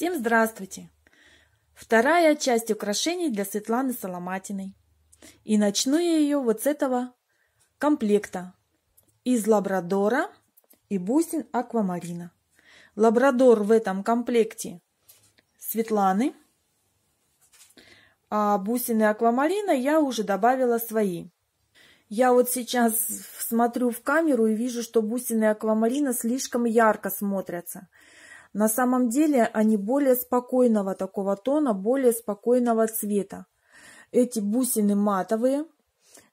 Всем здравствуйте! Вторая часть украшений для Светланы Соломатиной. И начну я ее вот с этого комплекта. Из лабрадора и бусин аквамарина. Лабрадор в этом комплекте Светланы. А бусины аквамарина я уже добавила свои. Я вот сейчас смотрю в камеру и вижу, что бусины аквамарина слишком ярко смотрятся – на самом деле они более спокойного такого тона, более спокойного цвета. Эти бусины матовые,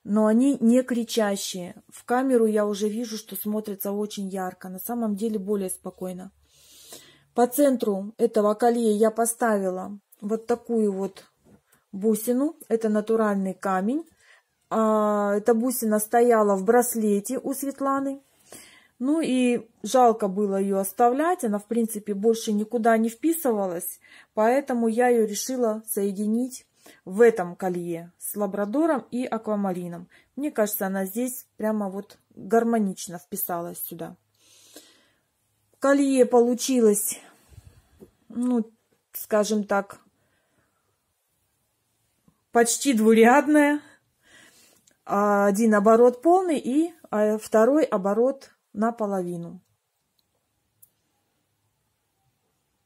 но они не кричащие. В камеру я уже вижу, что смотрится очень ярко. На самом деле более спокойно. По центру этого колье я поставила вот такую вот бусину. Это натуральный камень. А, эта бусина стояла в браслете у Светланы. Ну и жалко было ее оставлять, она в принципе больше никуда не вписывалась, поэтому я ее решила соединить в этом колье с лабрадором и аквамарином. Мне кажется, она здесь прямо вот гармонично вписалась сюда. Колье получилось, ну, скажем так, почти двурядное. А один оборот полный и а второй оборот наполовину.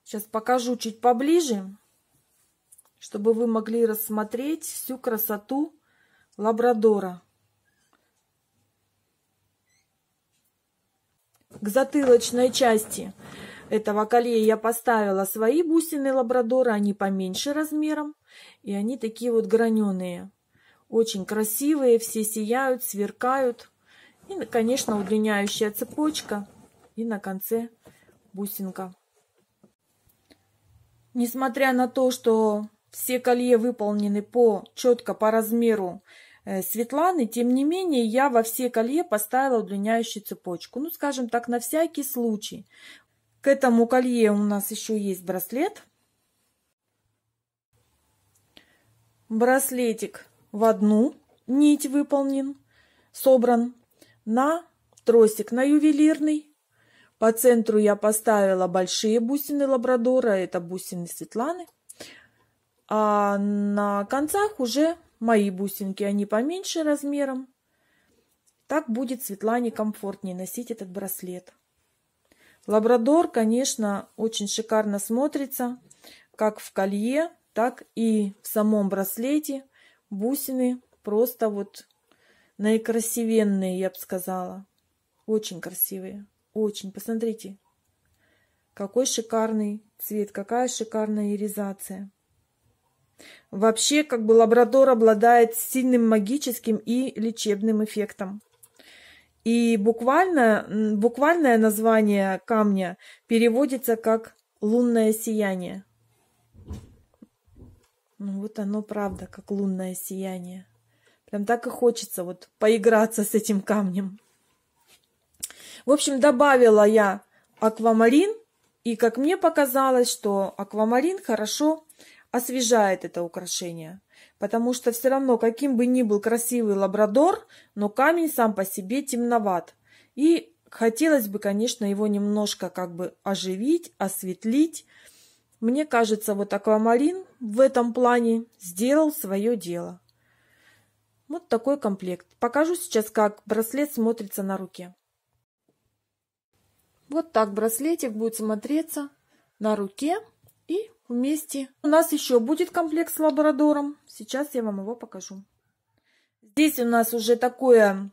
Сейчас покажу чуть поближе, чтобы вы могли рассмотреть всю красоту лабрадора. К затылочной части этого колея я поставила свои бусины лабрадора, они поменьше размером, и они такие вот граненые. Очень красивые, все сияют, сверкают. И, конечно, удлиняющая цепочка. И на конце бусинка. Несмотря на то, что все колье выполнены по четко по размеру э, Светланы, тем не менее, я во все колье поставила удлиняющую цепочку. Ну, скажем так, на всякий случай. К этому колье у нас еще есть браслет. Браслетик в одну нить выполнен, собран на тросик на ювелирный. По центру я поставила большие бусины лабрадора, это бусины Светланы. А на концах уже мои бусинки, они поменьше размером. Так будет Светлане комфортнее носить этот браслет. Лабрадор, конечно, очень шикарно смотрится, как в колье, так и в самом браслете. Бусины просто вот Наикрасивенные, я бы сказала. Очень красивые. Очень. Посмотрите. Какой шикарный цвет, какая шикарная иризация. Вообще, как бы лабрадор обладает сильным магическим и лечебным эффектом. И буквально, буквальное название камня переводится как «лунное сияние». Ну вот оно правда, как лунное сияние. Прям так и хочется вот поиграться с этим камнем. В общем, добавила я аквамарин, и как мне показалось, что аквамарин хорошо освежает это украшение. Потому что все равно, каким бы ни был красивый лабрадор, но камень сам по себе темноват. И хотелось бы, конечно, его немножко как бы оживить, осветлить. Мне кажется, вот аквамарин в этом плане сделал свое дело. Вот такой комплект. Покажу сейчас, как браслет смотрится на руке. Вот так браслетик будет смотреться на руке и вместе. У нас еще будет комплект с лабрадором. Сейчас я вам его покажу. Здесь у нас уже такое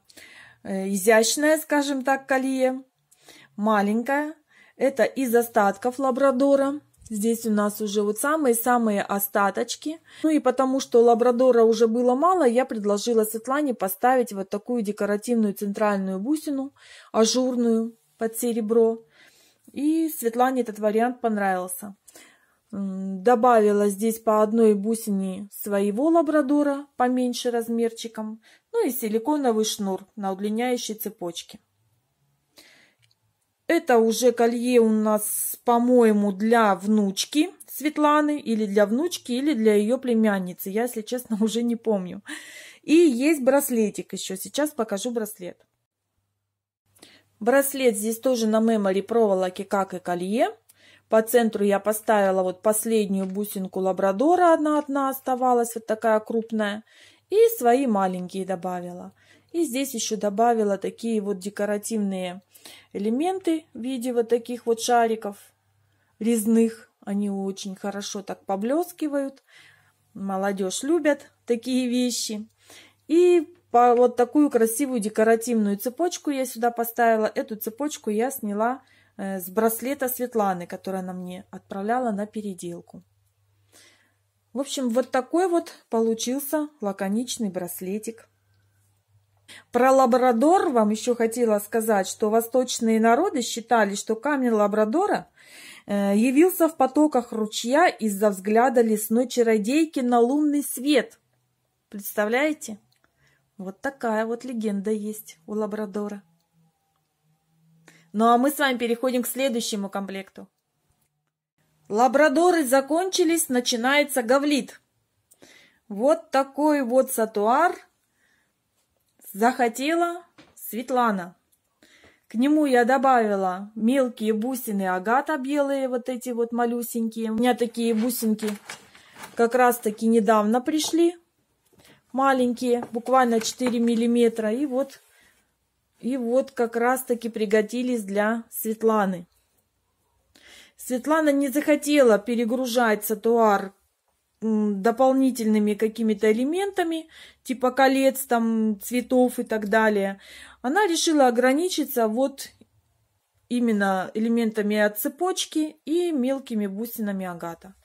э, изящное, скажем так, колье. Маленькое. Это из остатков лабрадора. Здесь у нас уже вот самые-самые остаточки. Ну и потому что лабрадора уже было мало, я предложила Светлане поставить вот такую декоративную центральную бусину, ажурную под серебро. И Светлане этот вариант понравился. Добавила здесь по одной бусине своего лабрадора, поменьше размерчиком, ну и силиконовый шнур на удлиняющей цепочке. Это уже колье у нас, по-моему, для внучки Светланы или для внучки, или для ее племянницы. Я, если честно, уже не помню. И есть браслетик еще. Сейчас покажу браслет. Браслет здесь тоже на мемори проволоке, как и колье. По центру я поставила вот последнюю бусинку лабрадора, одна одна оставалась, вот такая крупная. И свои маленькие добавила. И здесь еще добавила такие вот декоративные элементы в виде вот таких вот шариков резных. Они очень хорошо так поблескивают. Молодежь любят такие вещи. И по вот такую красивую декоративную цепочку я сюда поставила. Эту цепочку я сняла э, с браслета Светланы, который она мне отправляла на переделку. В общем, вот такой вот получился лаконичный браслетик. Про Лабрадор вам еще хотела сказать, что восточные народы считали, что камень Лабрадора э, явился в потоках ручья из-за взгляда лесной чародейки на лунный свет. Представляете? Вот такая вот легенда есть у Лабрадора. Ну а мы с вами переходим к следующему комплекту. Лабрадоры закончились, начинается гавлит. Вот такой вот сатуар – Захотела Светлана. К нему я добавила мелкие бусины агата белые, вот эти вот малюсенькие. У меня такие бусинки как раз-таки недавно пришли. Маленькие, буквально 4 миллиметра. И вот, и вот как раз-таки пригодились для Светланы. Светлана не захотела перегружать сатуар дополнительными какими-то элементами, типа колец, там, цветов и так далее, она решила ограничиться вот именно элементами от цепочки и мелкими бусинами агата.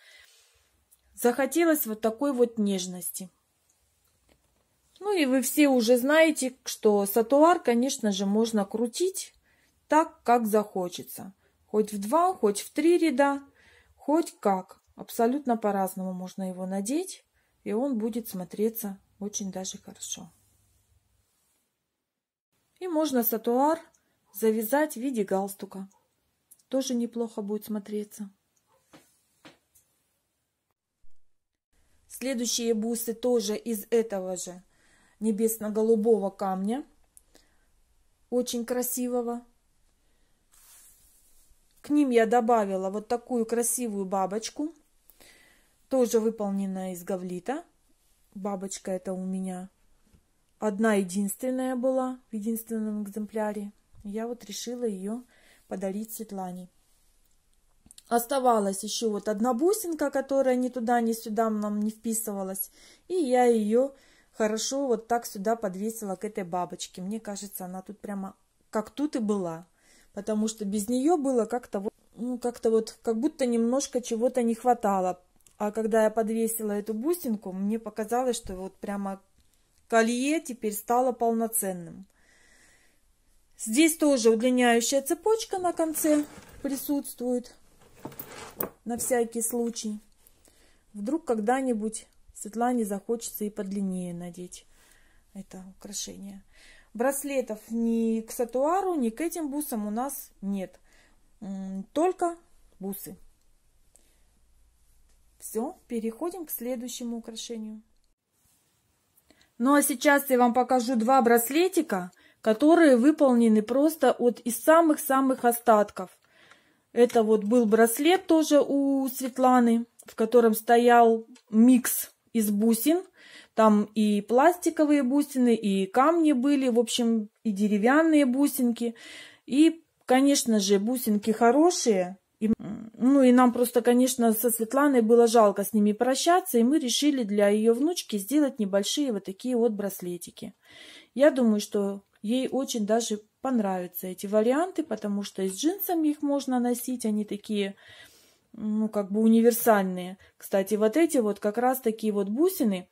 Захотелось вот такой вот нежности. Ну и вы все уже знаете, что сатуар, конечно же, можно крутить так, как захочется. Хоть в два, хоть в три ряда, хоть как. Абсолютно по-разному можно его надеть, и он будет смотреться очень даже хорошо. И можно сатуар завязать в виде галстука. Тоже неплохо будет смотреться. Следующие бусы тоже из этого же небесно-голубого камня. Очень красивого. К ним я добавила вот такую красивую бабочку. Тоже выполнена из гавлита. Бабочка это у меня одна единственная была в единственном экземпляре. Я вот решила ее подарить Светлане. Оставалась еще вот одна бусинка, которая ни туда, ни сюда нам не вписывалась. И я ее хорошо вот так сюда подвесила к этой бабочке. Мне кажется, она тут прямо как тут и была. Потому что без нее было как-то вот, ну, как-то вот, как будто немножко чего-то не хватало. А когда я подвесила эту бусинку, мне показалось, что вот прямо колье теперь стало полноценным. Здесь тоже удлиняющая цепочка на конце присутствует на всякий случай. Вдруг когда-нибудь Светлане захочется и подлиннее надеть это украшение. Браслетов ни к сатуару, ни к этим бусам у нас нет. Только бусы. Все, переходим к следующему украшению. Ну а сейчас я вам покажу два браслетика, которые выполнены просто от из самых-самых остатков. Это вот был браслет тоже у Светланы, в котором стоял микс из бусин. Там и пластиковые бусины, и камни были, в общем, и деревянные бусинки. И, конечно же, бусинки хорошие, и, ну и нам просто, конечно, со Светланой было жалко с ними прощаться, и мы решили для ее внучки сделать небольшие вот такие вот браслетики. Я думаю, что ей очень даже понравятся эти варианты, потому что и с джинсами их можно носить, они такие, ну, как бы универсальные. Кстати, вот эти вот как раз такие вот бусины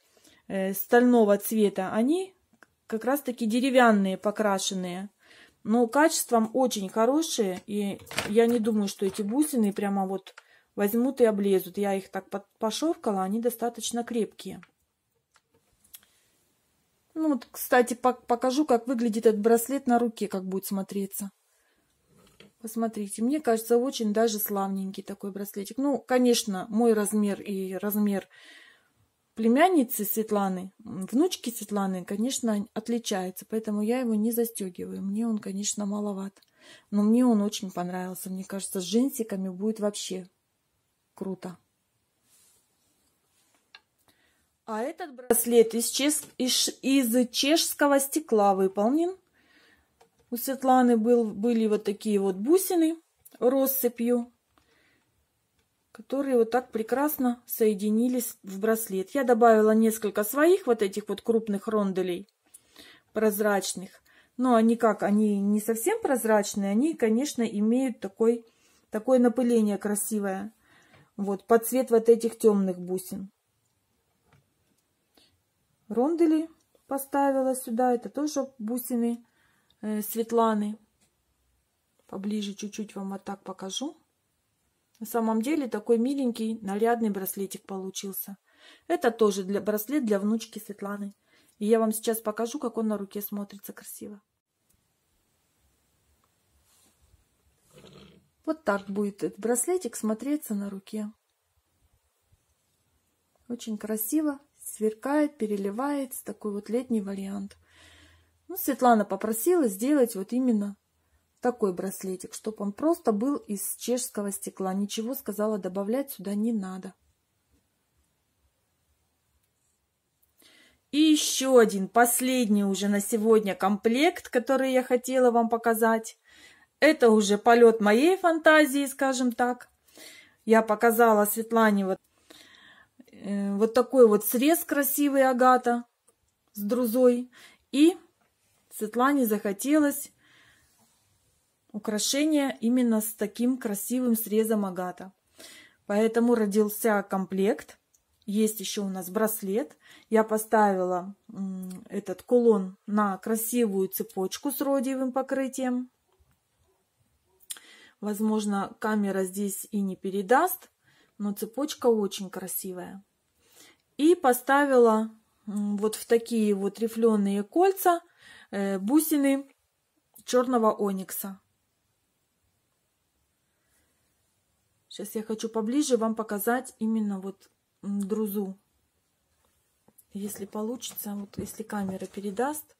э, стального цвета, они как раз таки деревянные, покрашенные. Но качеством очень хорошие, и я не думаю, что эти бусины прямо вот возьмут и облезут. Я их так пошовкала, они достаточно крепкие. Ну вот, кстати, покажу, как выглядит этот браслет на руке, как будет смотреться. Посмотрите, мне кажется, очень даже славненький такой браслетик. Ну, конечно, мой размер и размер племянницы Светланы, внучки Светланы, конечно, отличается, поэтому я его не застегиваю. Мне он, конечно, маловат. Но мне он очень понравился. Мне кажется, с джинсиками будет вообще круто. А этот браслет из, чеш... из... из чешского стекла выполнен. У Светланы был... были вот такие вот бусины россыпью которые вот так прекрасно соединились в браслет. Я добавила несколько своих вот этих вот крупных ронделей прозрачных. Но они как, они не совсем прозрачные, они, конечно, имеют такой, такое напыление красивое. Вот, под цвет вот этих темных бусин. Рондели поставила сюда, это тоже бусины э, Светланы. Поближе чуть-чуть вам вот так покажу. На самом деле такой миленький, нарядный браслетик получился. Это тоже для, браслет для внучки Светланы. И я вам сейчас покажу, как он на руке смотрится красиво. Вот так будет этот браслетик смотреться на руке. Очень красиво, сверкает, переливается, такой вот летний вариант. Ну, Светлана попросила сделать вот именно такой браслетик, чтобы он просто был из чешского стекла. Ничего, сказала, добавлять сюда не надо. И еще один, последний уже на сегодня комплект, который я хотела вам показать. Это уже полет моей фантазии, скажем так. Я показала Светлане вот, э, вот такой вот срез красивый агата с друзой. И Светлане захотелось украшение именно с таким красивым срезом агата. Поэтому родился комплект. Есть еще у нас браслет. Я поставила этот кулон на красивую цепочку с родиевым покрытием. Возможно, камера здесь и не передаст, но цепочка очень красивая. И поставила вот в такие вот рифленые кольца э, бусины черного оникса. Сейчас я хочу поближе вам показать именно вот друзу. Если получится, вот если камера передаст,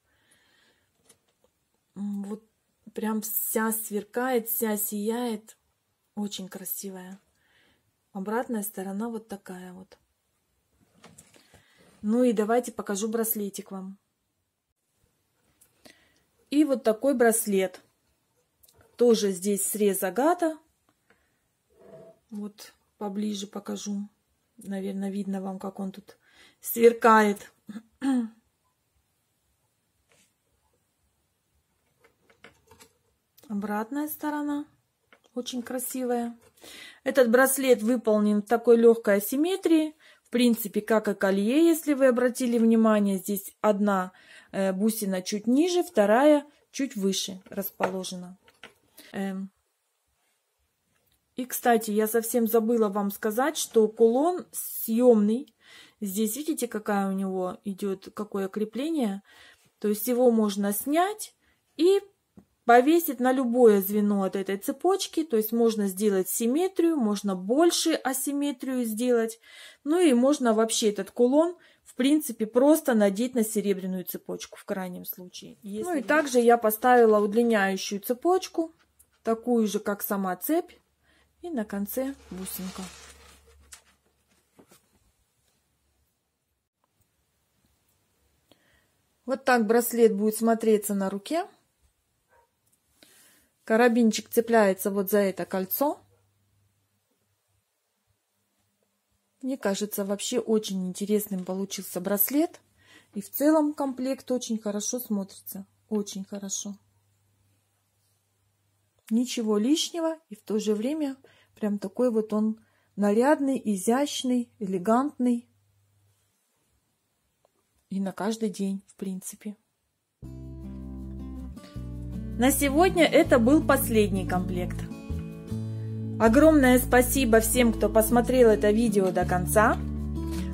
вот прям вся сверкает, вся сияет. Очень красивая. Обратная сторона вот такая вот. Ну и давайте покажу браслетик вам. И вот такой браслет. Тоже здесь срез агата. Вот поближе покажу. Наверное, видно вам, как он тут сверкает. Обратная сторона очень красивая. Этот браслет выполнен в такой легкой асимметрии. В принципе, как и колье, если вы обратили внимание, здесь одна э, бусина чуть ниже, вторая чуть выше расположена. Эм, и, кстати, я совсем забыла вам сказать, что кулон съемный. Здесь видите, какая у него идет, какое крепление. То есть его можно снять и повесить на любое звено от этой цепочки, то есть можно сделать симметрию, можно больше асимметрию сделать, ну и можно вообще этот кулон, в принципе, просто надеть на серебряную цепочку в крайнем случае. Если... Ну и также я поставила удлиняющую цепочку, такую же, как сама цепь, и на конце бусинка. Вот так браслет будет смотреться на руке. Карабинчик цепляется вот за это кольцо. Мне кажется, вообще очень интересным получился браслет. И в целом комплект очень хорошо смотрится. Очень хорошо. Ничего лишнего, и в то же время прям такой вот он нарядный, изящный, элегантный. И на каждый день, в принципе. На сегодня это был последний комплект. Огромное спасибо всем, кто посмотрел это видео до конца.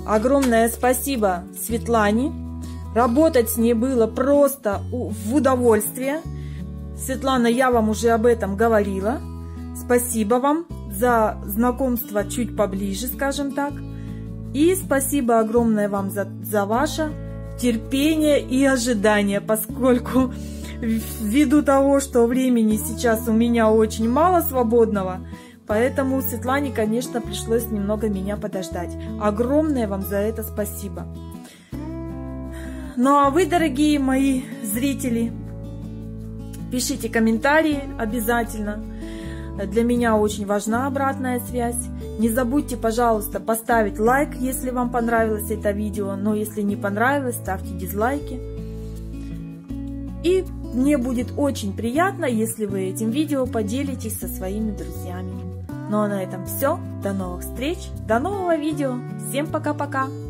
Огромное спасибо Светлане. Работать с ней было просто в удовольствие. Светлана, я вам уже об этом говорила. Спасибо вам за знакомство чуть поближе, скажем так. И спасибо огромное вам за, за ваше терпение и ожидание, поскольку ввиду того, что времени сейчас у меня очень мало свободного, поэтому Светлане, конечно, пришлось немного меня подождать. Огромное вам за это спасибо. Ну а вы, дорогие мои зрители, Пишите комментарии обязательно. Для меня очень важна обратная связь. Не забудьте, пожалуйста, поставить лайк, если вам понравилось это видео. Но если не понравилось, ставьте дизлайки. И мне будет очень приятно, если вы этим видео поделитесь со своими друзьями. Ну а на этом все. До новых встреч, до нового видео. Всем пока-пока.